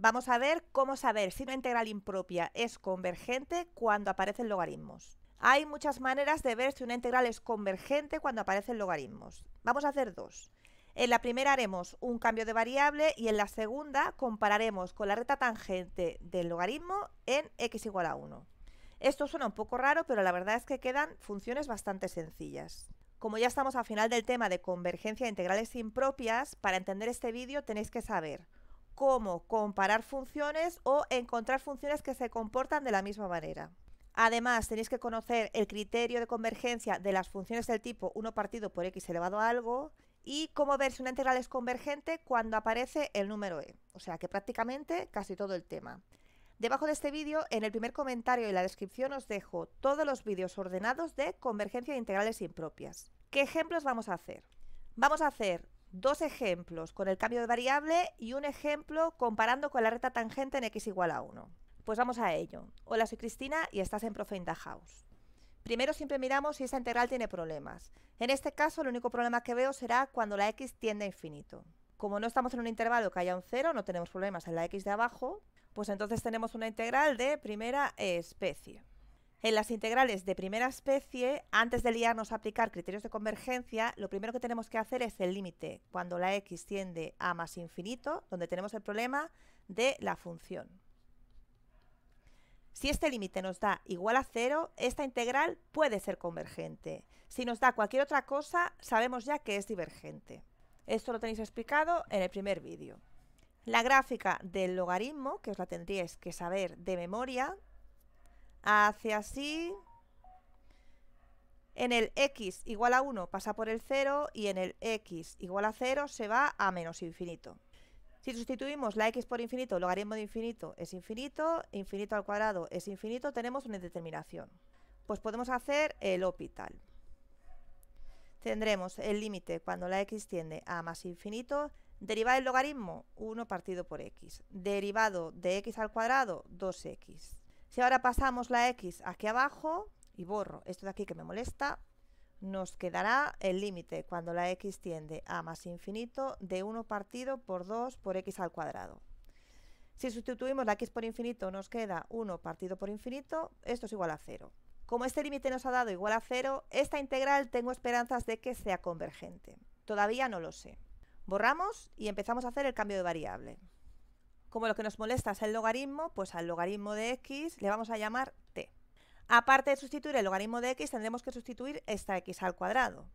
Vamos a ver cómo saber si una integral impropia es convergente cuando aparecen logaritmos. Hay muchas maneras de ver si una integral es convergente cuando aparecen logaritmos. Vamos a hacer dos. En la primera haremos un cambio de variable y en la segunda compararemos con la recta tangente del logaritmo en x igual a 1. Esto suena un poco raro, pero la verdad es que quedan funciones bastante sencillas. Como ya estamos al final del tema de convergencia de integrales impropias, para entender este vídeo tenéis que saber cómo comparar funciones o encontrar funciones que se comportan de la misma manera. Además, tenéis que conocer el criterio de convergencia de las funciones del tipo 1 partido por x elevado a algo y cómo ver si una integral es convergente cuando aparece el número e. O sea que prácticamente casi todo el tema. Debajo de este vídeo, en el primer comentario y la descripción os dejo todos los vídeos ordenados de convergencia de integrales impropias. ¿Qué ejemplos vamos a hacer? Vamos a hacer dos ejemplos con el cambio de variable y un ejemplo comparando con la recta tangente en x igual a 1. Pues vamos a ello. Hola, soy Cristina y estás en Profe House. Primero siempre miramos si esa integral tiene problemas. En este caso el único problema que veo será cuando la x tiende a infinito. Como no estamos en un intervalo que haya un cero, no tenemos problemas en la x de abajo, pues entonces tenemos una integral de primera especie. En las integrales de primera especie, antes de liarnos a aplicar criterios de convergencia, lo primero que tenemos que hacer es el límite, cuando la x tiende a más infinito, donde tenemos el problema de la función. Si este límite nos da igual a cero, esta integral puede ser convergente. Si nos da cualquier otra cosa, sabemos ya que es divergente. Esto lo tenéis explicado en el primer vídeo. La gráfica del logaritmo, que os la tendríais que saber de memoria, Hacia así. En el x igual a 1 pasa por el 0 y en el x igual a 0 se va a menos infinito. Si sustituimos la x por infinito, logaritmo de infinito es infinito, infinito al cuadrado es infinito, tenemos una indeterminación. Pues podemos hacer el hospital. Tendremos el límite cuando la x tiende a más infinito, derivada el logaritmo, 1 partido por x, derivado de x al cuadrado, 2x. Si ahora pasamos la X aquí abajo y borro esto de aquí que me molesta, nos quedará el límite cuando la X tiende a más infinito de 1 partido por 2 por X al cuadrado. Si sustituimos la X por infinito nos queda 1 partido por infinito, esto es igual a 0. Como este límite nos ha dado igual a 0, esta integral tengo esperanzas de que sea convergente. Todavía no lo sé. Borramos y empezamos a hacer el cambio de variable. Como lo que nos molesta es el logaritmo, pues al logaritmo de x le vamos a llamar t. Aparte de sustituir el logaritmo de x, tendremos que sustituir esta x al cuadrado.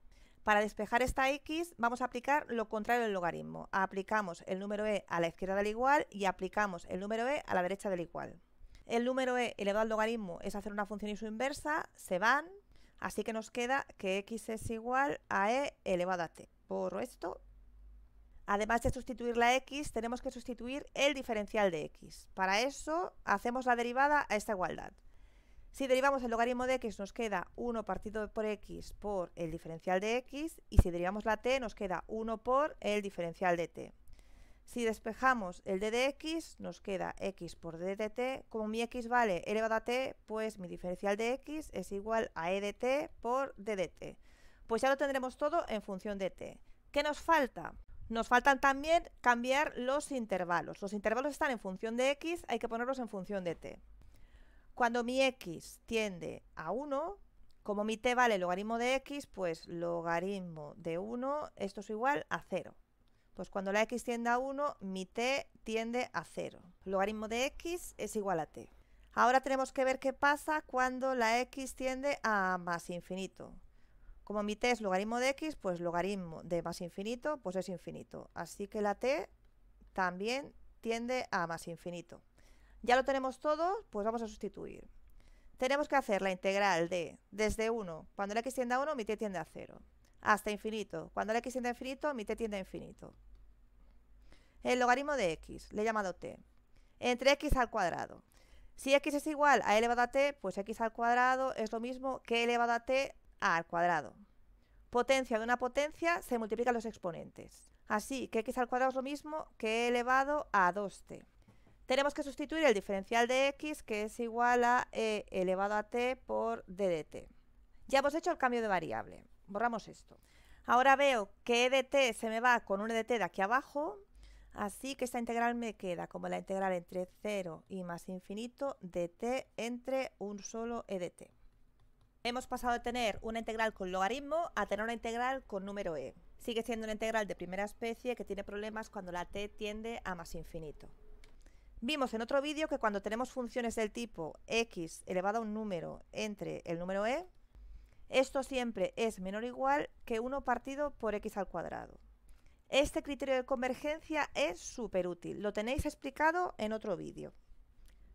Para despejar esta x, vamos a aplicar lo contrario del logaritmo. Aplicamos el número e a la izquierda del igual y aplicamos el número e a la derecha del igual. El número e elevado al logaritmo es hacer una función y su inversa, se van, así que nos queda que x es igual a e elevado a t. Borro esto Además de sustituir la x, tenemos que sustituir el diferencial de x. Para eso hacemos la derivada a esta igualdad. Si derivamos el logaritmo de x nos queda 1 partido por x por el diferencial de x y si derivamos la t nos queda 1 por el diferencial de t. Si despejamos el d de x, nos queda x por d de t. Como mi x vale elevado a t, pues mi diferencial de x es igual a e de t por d de t. Pues ya lo tendremos todo en función de t. ¿Qué nos falta? Nos faltan también cambiar los intervalos. Los intervalos están en función de x, hay que ponerlos en función de t. Cuando mi x tiende a 1, como mi t vale logaritmo de x, pues logaritmo de 1, esto es igual a 0. Pues cuando la x tiende a 1, mi t tiende a 0. Logaritmo de x es igual a t. Ahora tenemos que ver qué pasa cuando la x tiende a más infinito. Como mi t es logaritmo de x, pues logaritmo de más infinito, pues es infinito. Así que la t también tiende a más infinito. Ya lo tenemos todo, pues vamos a sustituir. Tenemos que hacer la integral de desde 1, cuando la x tiende a 1, mi t tiende a 0, hasta infinito. Cuando la x tiende a infinito, mi t tiende a infinito. El logaritmo de x, le he llamado t, entre x al cuadrado. Si x es igual a elevado a t, pues x al cuadrado es lo mismo que elevado a t al cuadrado. Potencia de una potencia se multiplican los exponentes. Así que x al cuadrado es lo mismo que e elevado a 2t. Tenemos que sustituir el diferencial de x, que es igual a e elevado a t por d t. Ya hemos hecho el cambio de variable. Borramos esto. Ahora veo que e de t se me va con un e de t de aquí abajo, así que esta integral me queda como la integral entre 0 y más infinito de t entre un solo e de t. Hemos pasado de tener una integral con logaritmo a tener una integral con número e. Sigue siendo una integral de primera especie que tiene problemas cuando la t tiende a más infinito. Vimos en otro vídeo que cuando tenemos funciones del tipo x elevado a un número entre el número e, esto siempre es menor o igual que 1 partido por x al cuadrado. Este criterio de convergencia es súper útil, lo tenéis explicado en otro vídeo.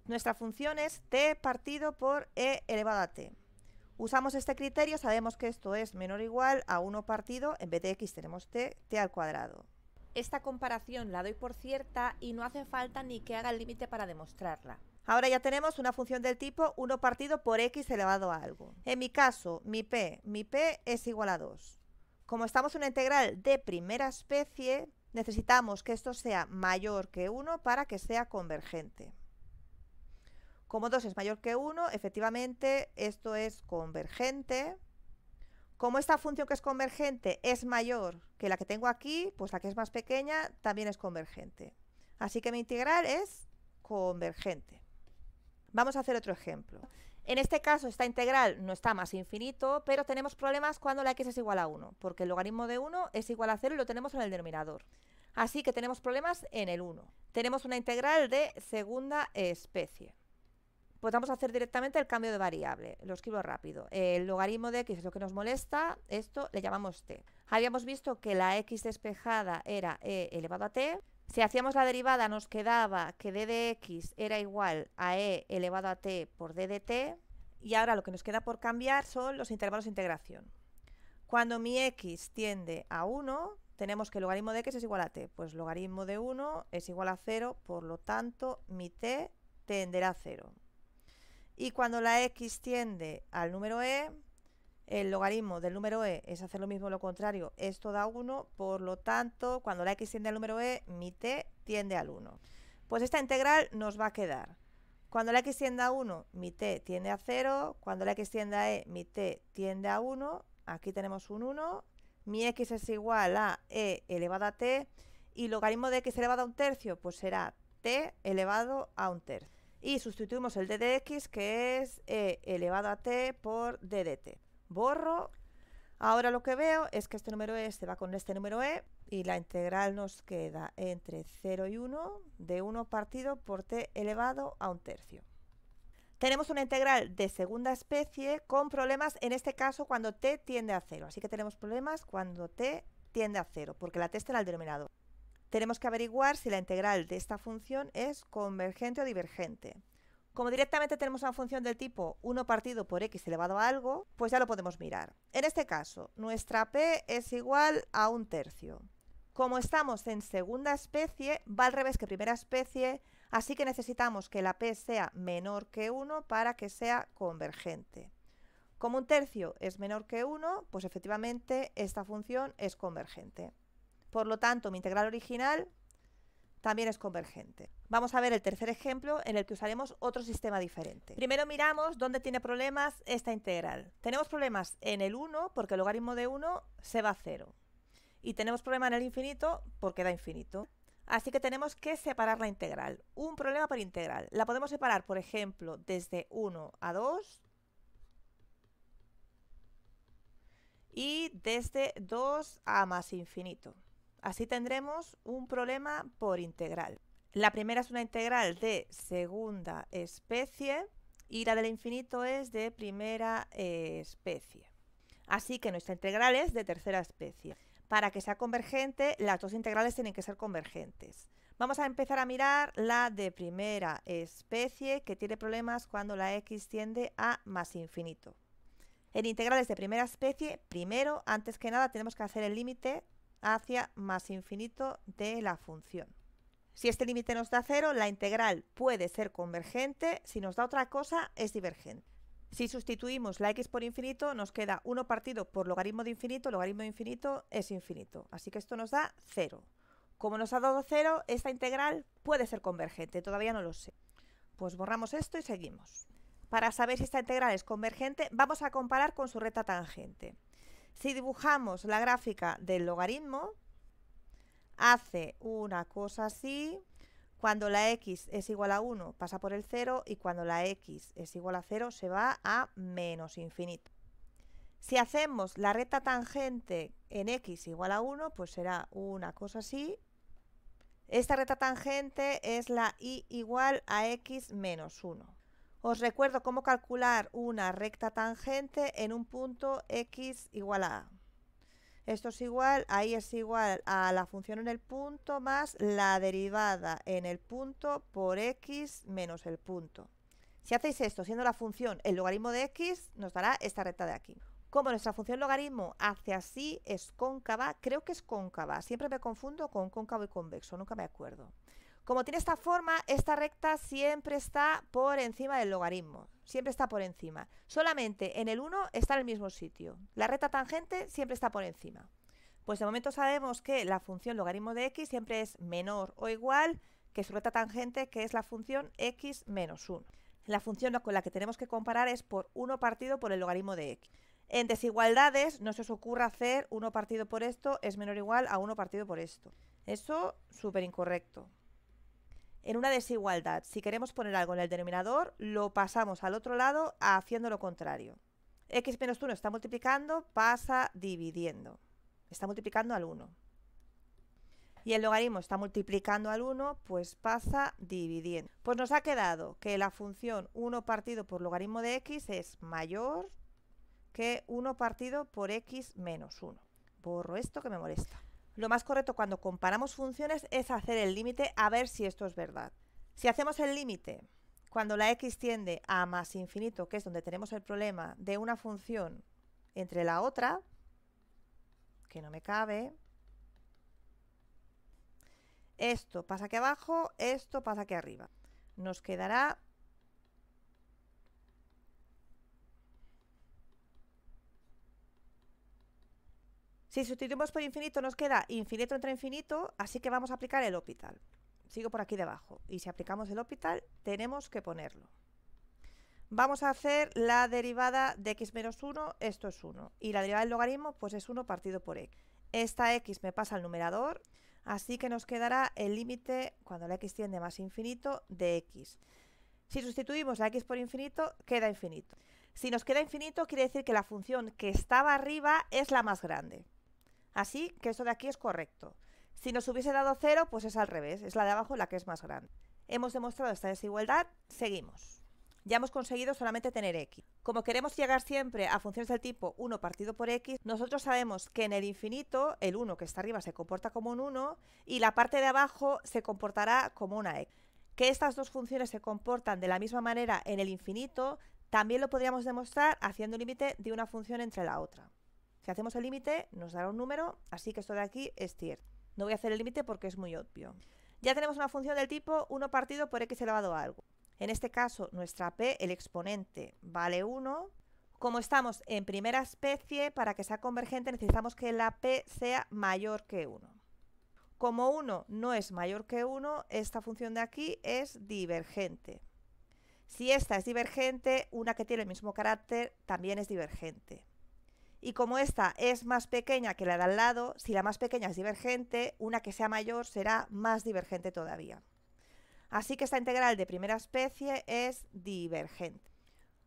Nuestra función es t partido por e elevado a t. Usamos este criterio, sabemos que esto es menor o igual a 1 partido, en vez de x tenemos t, t al cuadrado. Esta comparación la doy por cierta y no hace falta ni que haga el límite para demostrarla. Ahora ya tenemos una función del tipo 1 partido por x elevado a algo. En mi caso, mi p, mi p es igual a 2. Como estamos en una integral de primera especie, necesitamos que esto sea mayor que 1 para que sea convergente. Como 2 es mayor que 1, efectivamente esto es convergente. Como esta función que es convergente es mayor que la que tengo aquí, pues la que es más pequeña también es convergente. Así que mi integral es convergente. Vamos a hacer otro ejemplo. En este caso esta integral no está más infinito, pero tenemos problemas cuando la x es igual a 1, porque el logaritmo de 1 es igual a 0 y lo tenemos en el denominador. Así que tenemos problemas en el 1. Tenemos una integral de segunda especie. Podemos pues hacer directamente el cambio de variable, lo escribo rápido. El logaritmo de x es lo que nos molesta, esto le llamamos t. Habíamos visto que la x despejada era e elevado a t. Si hacíamos la derivada nos quedaba que d de x era igual a e elevado a t por d de t. Y ahora lo que nos queda por cambiar son los intervalos de integración. Cuando mi x tiende a 1, tenemos que el logaritmo de x es igual a t. Pues logaritmo de 1 es igual a 0, por lo tanto mi t tenderá a 0. Y cuando la x tiende al número e, el logaritmo del número e es hacer lo mismo, lo contrario, esto da 1, por lo tanto, cuando la x tiende al número e, mi t tiende al 1. Pues esta integral nos va a quedar. Cuando la x tiende a 1, mi t tiende a 0, cuando la x tiende a e, mi t tiende a 1, aquí tenemos un 1, mi x es igual a e elevado a t, y logaritmo de x elevado a un tercio, pues será t elevado a un tercio y sustituimos el x que es e elevado a t por d t. Borro. Ahora lo que veo es que este número e se va con este número e y la integral nos queda entre 0 y 1 de 1 partido por t elevado a un tercio. Tenemos una integral de segunda especie con problemas en este caso cuando t tiende a 0. Así que tenemos problemas cuando t tiende a 0 porque la t está en el denominador tenemos que averiguar si la integral de esta función es convergente o divergente. Como directamente tenemos una función del tipo 1 partido por x elevado a algo, pues ya lo podemos mirar. En este caso, nuestra p es igual a un tercio. Como estamos en segunda especie, va al revés que primera especie, así que necesitamos que la p sea menor que 1 para que sea convergente. Como un tercio es menor que 1, pues efectivamente esta función es convergente. Por lo tanto, mi integral original también es convergente. Vamos a ver el tercer ejemplo en el que usaremos otro sistema diferente. Primero miramos dónde tiene problemas esta integral. Tenemos problemas en el 1 porque el logaritmo de 1 se va a 0. Y tenemos problema en el infinito porque da infinito. Así que tenemos que separar la integral. Un problema por integral. La podemos separar, por ejemplo, desde 1 a 2 y desde 2 a más infinito. Así tendremos un problema por integral. La primera es una integral de segunda especie y la del infinito es de primera eh, especie. Así que nuestra integral es de tercera especie. Para que sea convergente, las dos integrales tienen que ser convergentes. Vamos a empezar a mirar la de primera especie que tiene problemas cuando la x tiende a más infinito. En integrales de primera especie, primero, antes que nada, tenemos que hacer el límite hacia más infinito de la función. Si este límite nos da cero, la integral puede ser convergente, si nos da otra cosa es divergente. Si sustituimos la x por infinito, nos queda 1 partido por logaritmo de infinito, logaritmo de infinito es infinito, así que esto nos da 0. Como nos ha dado 0, esta integral puede ser convergente, todavía no lo sé. Pues borramos esto y seguimos. Para saber si esta integral es convergente, vamos a comparar con su recta tangente. Si dibujamos la gráfica del logaritmo, hace una cosa así. Cuando la x es igual a 1 pasa por el 0 y cuando la x es igual a 0 se va a menos infinito. Si hacemos la recta tangente en x igual a 1, pues será una cosa así. Esta recta tangente es la y igual a x menos 1. Os recuerdo cómo calcular una recta tangente en un punto x igual a Esto es igual, ahí es igual a la función en el punto más la derivada en el punto por x menos el punto. Si hacéis esto siendo la función el logaritmo de x, nos dará esta recta de aquí. Como nuestra función logaritmo hace así es cóncava, creo que es cóncava, siempre me confundo con cóncavo y convexo, nunca me acuerdo. Como tiene esta forma, esta recta siempre está por encima del logaritmo. Siempre está por encima. Solamente en el 1 está en el mismo sitio. La recta tangente siempre está por encima. Pues de momento sabemos que la función logaritmo de x siempre es menor o igual que su recta tangente, que es la función x menos 1. La función con la que tenemos que comparar es por 1 partido por el logaritmo de x. En desigualdades no se os ocurra hacer 1 partido por esto es menor o igual a 1 partido por esto. Eso súper incorrecto en una desigualdad. Si queremos poner algo en el denominador, lo pasamos al otro lado haciendo lo contrario. x menos 1 está multiplicando, pasa dividiendo. Está multiplicando al 1. Y el logaritmo está multiplicando al 1, pues pasa dividiendo. Pues nos ha quedado que la función 1 partido por logaritmo de x es mayor que 1 partido por x menos 1. Borro esto que me molesta. Lo más correcto cuando comparamos funciones es hacer el límite a ver si esto es verdad. Si hacemos el límite cuando la x tiende a más infinito, que es donde tenemos el problema de una función entre la otra, que no me cabe, esto pasa aquí abajo, esto pasa aquí arriba. Nos quedará Si sustituimos por infinito nos queda infinito entre infinito, así que vamos a aplicar el hospital. Sigo por aquí debajo. Y si aplicamos el hospital, tenemos que ponerlo. Vamos a hacer la derivada de x menos 1, esto es 1. Y la derivada del logaritmo, pues es 1 partido por x. Esta x me pasa al numerador, así que nos quedará el límite, cuando la x tiende más infinito, de x. Si sustituimos la x por infinito, queda infinito. Si nos queda infinito, quiere decir que la función que estaba arriba es la más grande. Así que esto de aquí es correcto. Si nos hubiese dado 0, pues es al revés, es la de abajo la que es más grande. Hemos demostrado esta desigualdad, seguimos. Ya hemos conseguido solamente tener x. Como queremos llegar siempre a funciones del tipo 1 partido por x, nosotros sabemos que en el infinito el 1 que está arriba se comporta como un 1 y la parte de abajo se comportará como una x. Que estas dos funciones se comportan de la misma manera en el infinito, también lo podríamos demostrar haciendo un límite de una función entre la otra. Si hacemos el límite, nos dará un número, así que esto de aquí es cierto. No voy a hacer el límite porque es muy obvio. Ya tenemos una función del tipo 1 partido por x elevado a algo. En este caso, nuestra p, el exponente, vale 1. Como estamos en primera especie, para que sea convergente necesitamos que la p sea mayor que 1. Como 1 no es mayor que 1, esta función de aquí es divergente. Si esta es divergente, una que tiene el mismo carácter también es divergente. Y como esta es más pequeña que la de al lado, si la más pequeña es divergente, una que sea mayor será más divergente todavía. Así que esta integral de primera especie es divergente.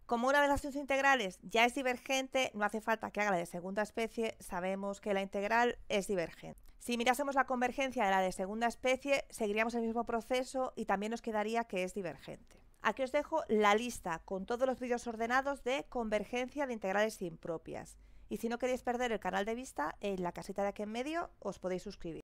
Como una de las dos integrales ya es divergente, no hace falta que haga la de segunda especie, sabemos que la integral es divergente. Si mirásemos la convergencia de la de segunda especie, seguiríamos el mismo proceso y también nos quedaría que es divergente. Aquí os dejo la lista con todos los vídeos ordenados de convergencia de integrales impropias. Y si no queréis perder el canal de vista, en la casita de aquí en medio os podéis suscribir.